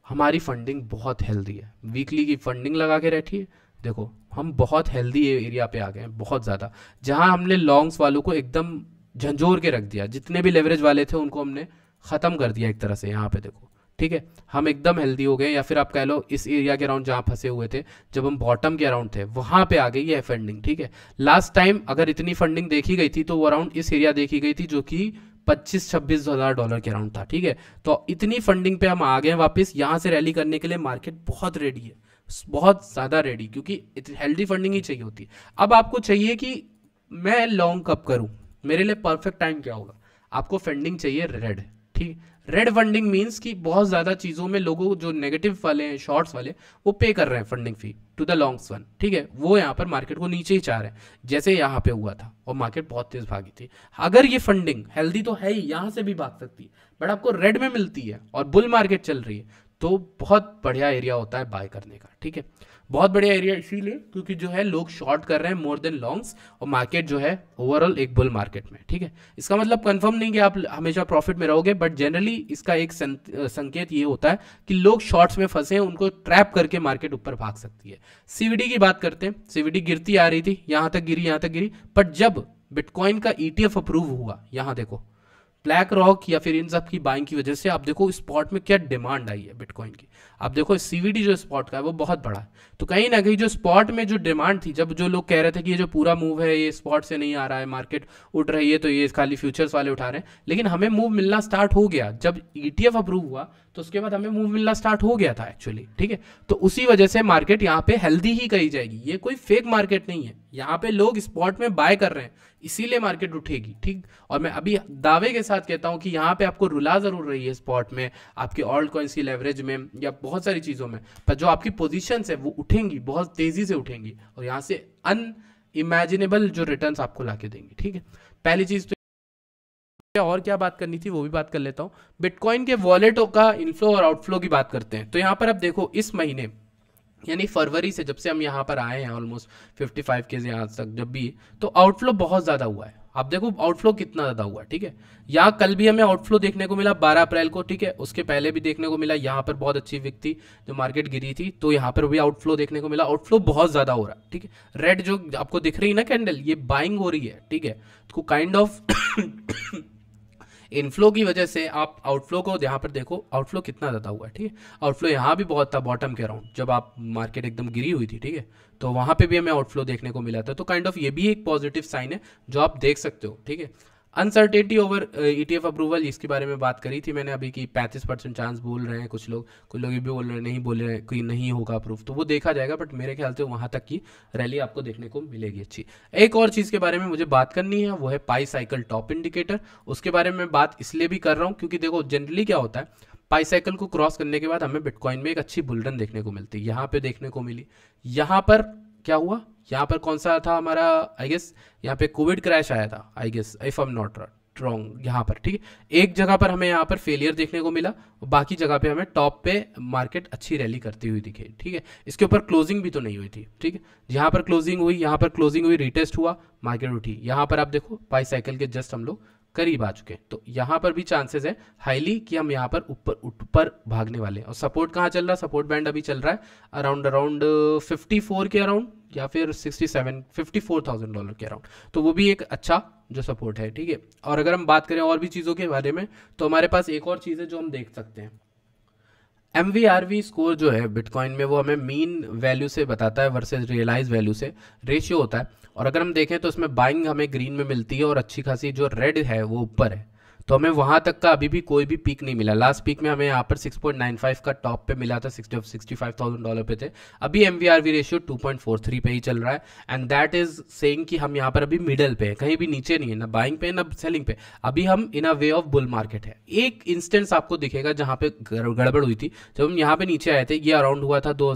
हमारी फंडिंग बहुत हेल्दी है वीकली की फंडिंग लगा के है देखो हम बहुत हेल्दी एरिया पे आ गए हैं बहुत ज़्यादा जहाँ हमने लॉन्ग्स वालों को एकदम झंझोर के रख दिया जितने भी लेवरेज वाले थे उनको हमने ख़त्म कर दिया एक तरह से यहाँ पे देखो ठीक है हम एकदम हेल्दी हो गए या फिर आप कह लो इस एरिया के अराउंड जहां फंसे हुए थे जब हम बॉटम के अराउंड थे वहां पे आ गई है फंडिंग ठीक है लास्ट टाइम अगर इतनी फंडिंग देखी गई थी तो वो अराउंड इस एरिया देखी गई थी जो कि पच्चीस छब्बीस हज़ार डॉलर के अराउंड था ठीक है तो इतनी फंडिंग पे हम आ गए वापिस यहां यहाँ से रैली करने के लिए मार्केट बहुत रेडी है बहुत ज़्यादा रेडी क्योंकि हेल्दी फंडिंग ही चाहिए होती है अब आपको चाहिए कि मैं लॉन्ग कब करूँ मेरे लिए परफेक्ट टाइम क्या होगा आपको फंडिंग चाहिए रेड ठीक रेड फंडिंग मीन्स कि बहुत ज़्यादा चीज़ों में लोगों जो नेगेटिव वाले हैं शॉर्ट्स वाले वो पे कर रहे हैं funding fee to the longs one ठीक है वो यहाँ पर मार्केट को नीचे ही चाह रहे हैं जैसे यहाँ पे हुआ था और मार्केट बहुत तेज़ भागी थी अगर ये फंडिंग हेल्दी तो है ही यहाँ से भी भाग सकती है बट आपको रेड में मिलती है और बुल मार्केट चल रही है तो बहुत बढ़िया एरिया होता है बाय करने का ठीक है बहुत बढ़िया एरिया इसीलिए क्योंकि जो है लोग शॉर्ट कर रहे हैं मोर देन लॉन्ग्स और मार्केट जो है ओवरऑल एक बुल मार्केट में ठीक है इसका मतलब कंफर्म नहीं कि आप हमेशा प्रॉफिट में रहोगे बट जनरली इसका एक संकेत ये होता है कि लोग शॉर्ट्स में फंसे हैं उनको ट्रैप करके मार्केट ऊपर भाग सकती है सीवीडी की बात करते हैं सीवीडी गिरती आ रही थी यहां तक गिरी यहां तक गिरी बट जब बिटकॉइन का ईटीएफ e अप्रूव हुआ यहां देखो ब्लैक रॉक या फिर इन सब की बाइंग की वजह से आप देखो स्पॉट में क्या डिमांड आई है बिटकॉइन की आप देखो सीवीडी जो स्पॉट का है वो बहुत बड़ा है तो कहीं ना कहीं जो स्पॉट में जो डिमांड थी जब जो लोग कह रहे थे कि ये जो पूरा मूव है ये स्पॉट से नहीं आ रहा है मार्केट उठ रही है तो ये खाली फ्यूचर्स वाले उठा रहे हैं लेकिन हमें मूव मिलना स्टार्ट हो गया जब ई e अप्रूव हुआ तो उसके बाद हमें मूव मिलना स्टार्ट हो गया था एक्चुअली ठीक है तो उसी वजह से मार्केट यहाँ पे हेल्दी ही कही जाएगी ये कोई फेक मार्केट नहीं है यहाँ पे लोग स्पॉट में बाय कर रहे हैं इसीलिए मार्केट उठेगी ठीक और मैं अभी दावे के साथ कहता हूँ कि यहाँ पे आपको रुला जरूर रही है स्पॉट में आपके ऑल्ड सी लेवरेज में या बहुत सारी चीज़ों में पर जो आपकी पोजिशन है वो उठेंगी बहुत तेज़ी से उठेंगी और यहाँ से अन इमेजिनेबल जो रिटर्न आपको ला देंगे ठीक है पहली चीज़ तो और क्या बात करनी थी वो भी बात कर लेता हूँ बिटकॉइन के वॉलेटों का इनफ्लो और आउटफ्लो की बात करते हैं तो यहाँ पर आप देखो इस महीने यानी फरवरी से जब से हम यहाँ पर आए हैं ऑलमोस्ट 55 के यहाँ तक जब भी तो आउटफ्लो बहुत ज़्यादा हुआ है आप देखो आउटफ्लो कितना ज़्यादा हुआ ठीक है यहाँ कल भी हमें आउटफ्लो देखने को मिला 12 अप्रैल को ठीक है उसके पहले भी देखने को मिला यहाँ पर बहुत अच्छी विक थी जो मार्केट गिरी थी तो यहाँ पर भी आउटफ्लो देखने को मिला आउटफ्लो बहुत ज़्यादा हो रहा ठीक है रेड जो आपको दिख रही है ना कैंडल ये बाइंग हो रही है ठीक है तो काइंड ऑफ इनफ्लो की वजह से आप आउटफ्लो को यहाँ पर देखो आउटफ्लो कितना ज़्यादा हुआ ठीक है आउटफ्लो यहाँ भी बहुत था बॉटम के अराउंड जब आप मार्केट एकदम गिरी हुई थी ठीक है तो वहाँ पे भी हमें आउटफ्लो देखने को मिला था तो काइंड kind ऑफ of ये भी एक पॉजिटिव साइन है जो आप देख सकते हो ठीक है अनसर्टेटी ओवर ईटीएफ अप्रूवल इसके बारे में बात करी थी मैंने अभी कि 35 परसेंट चांस बोल रहे हैं कुछ लोग कुछ लोग ये भी बोल रहे हैं नहीं बोल रहे हैं कि नहीं होगा अप्रूव तो वो देखा जाएगा बट मेरे ख्याल से वहाँ तक की रैली आपको देखने को मिलेगी अच्छी एक और चीज़ के बारे में मुझे बात करनी है वो है पाई साइकिल टॉप इंडिकेटर उसके बारे में बात इसलिए भी कर रहा हूँ क्योंकि देखो जनरली क्या होता है पाईसाइकिल को क्रॉस करने के बाद हमें बिटकॉइन में एक अच्छी बुलडन देखने को मिलती है यहाँ पे देखने को मिली यहाँ पर क्या हुआ यहाँ पर कौन सा था हमारा आई गेस यहाँ पे कोविड क्रैश आया था I guess if am not wrong यहाँ पर ठीक है एक जगह पर हमें यहाँ पर फेलियर देखने को मिला बाकी जगह पे हमें टॉप पे मार्केट अच्छी रैली करती हुई दिखे ठीक है इसके ऊपर क्लोजिंग भी तो नहीं हुई थी ठीक है यहाँ पर क्लोजिंग हुई यहाँ पर क्लोजिंग हुई रिटेस्ट हुआ मार्केट उठी यहाँ पर आप देखो बाईसाइकिल के जस्ट हम लोग करीब आ चुके हैं तो यहाँ पर भी चांसेस है हाईली कि हम यहाँ पर ऊपर ऊपर भागने वाले हैं और सपोर्ट कहाँ चल रहा है सपोर्ट बैंड अभी चल रहा है अराउंड अराउंड 54 के अराउंड या फिर 67 54,000 डॉलर के अराउंड तो वो भी एक अच्छा जो सपोर्ट है ठीक है और अगर हम बात करें और भी चीज़ों के बारे में तो हमारे पास एक और चीज़ है जो हम देख सकते हैं M V R V score जो है बिटकॉइन में वो हमें मीन वैल्यू से बताता है वर्सेज रियलाइज वैल्यू से रेशियो होता है और अगर हम देखें तो इसमें बाइंग हमें ग्रीन में मिलती है और अच्छी खासी जो रेड है वो ऊपर है तो हमें वहाँ तक का अभी भी कोई भी पीक नहीं मिला लास्ट पीक में हमें यहाँ पर 6.95 का टॉप पे मिला था sixty sixty five thousand dollar पे थे अभी M V R V ratio two point four three पे ही चल रहा है एंड दैट इज सेइंग कि हम यहाँ पर अभी मिडल पे है कहीं भी नीचे नहीं है ना बाइंग पे ना सेलिंग पे अभी हम in a way of bull market है एक इंस्टेंस आपको दिखेगा जहाँ पे गड़बड़ हुई थी जब हम यहाँ पे नीचे आए थे ये अराउंड हुआ था दो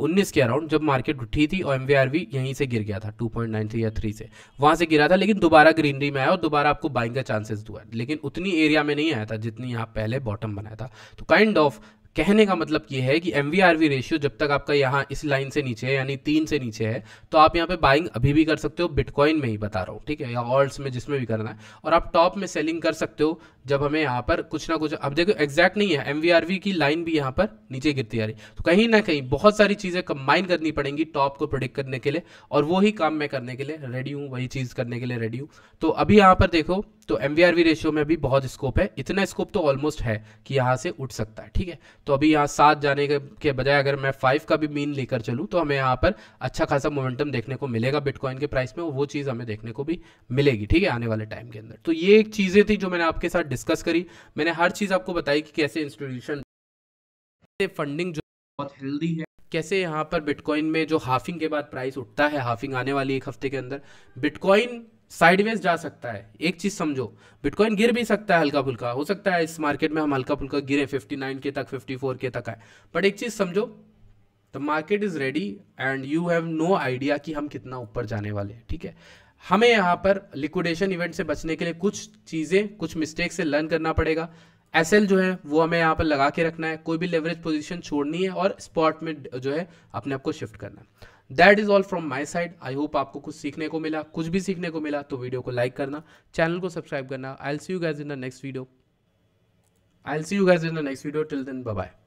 उन्नीस uh, के अराउंड जब मार्केट उठी थी और एम यहीं से गिर गया था 2.93 या 3 से वहां से गिरा था लेकिन दोबारा ग्रीनरी में आया और दोबारा आपको बाइंग का चांसेस हुआ लेकिन उतनी एरिया में नहीं आया था जितनी यहाँ पहले बॉटम बनाया था तो काइंड ऑफ कहने का मतलब ये है कि एम वी रेशियो जब तक आपका यहाँ इस लाइन से नीचे है यानी तीन से नीचे है तो आप यहाँ पे बाइंग अभी भी कर सकते हो बिटकॉइन में ही बता रहा हूँ ठीक है या ऑल्ट्स में जिसमें भी करना है और आप टॉप में सेलिंग कर सकते हो जब हमें यहाँ पर कुछ ना कुछ अब देखो एग्जैक्ट नहीं है एम की लाइन भी यहाँ पर नीचे गिरती आ रही तो कहीं ना कहीं बहुत सारी चीज़ें कंबाइन करनी पड़ेंगी टॉप को प्रोडिक्ट करने के लिए और वही काम मैं करने के लिए रेडी हूँ वही चीज़ करने के लिए रेडी हूँ तो अभी यहाँ पर देखो तो एम रेशियो में भी बहुत स्कोप है इतना स्कोप तो ऑलमोस्ट है कि यहाँ से उठ सकता है ठीक है तो अभी यहाँ सात जाने के, बजाय अगर मैं फाइव का भी मीन लेकर चलूँ तो हमें यहाँ पर अच्छा खासा मोमेंटम देखने को मिलेगा बिटकॉइन के प्राइस में वो चीज़ हमें देखने को भी मिलेगी ठीक है आने वाले टाइम के अंदर तो ये एक चीज़ें थी जो मैंने आपके साथ डिस्कस करी मैंने हर चीज़ आपको बताई कि कैसे इंस्टीट्यूशन फंडिंग जो बहुत हेल्दी है कैसे यहाँ पर बिटकॉइन में जो हाफिंग के बाद प्राइस उठता है हाफिंग आने वाली एक हफ्ते के अंदर बिटकॉइन साइडवेज जा सकता है एक चीज समझो बिटकॉइन गिर भी सकता है हल्का फुल्का हो सकता है इस मार्केट में हम हल्का फुल्का गिरे 59 के तक 54 के तक आए बट एक चीज समझो the market is ready and you have no idea कि हम कितना ऊपर जाने वाले हैं ठीक है हमें यहाँ पर लिक्विडेशन इवेंट से बचने के लिए कुछ चीज़ें कुछ मिस्टेक से लर्न करना पड़ेगा एस जो है वो हमें यहाँ पर लगा के रखना है कोई भी लेवरेज पोजिशन छोड़नी है और स्पॉट में जो है अपने आप को शिफ्ट करना है that is all from my side I hope आपको कुछ सीखने को मिला कुछ भी सीखने को मिला तो वीडियो को लाइक करना चैनल को सब्सक्राइब करना I'll see you guys in the next video I'll see you guys in the next video till then bye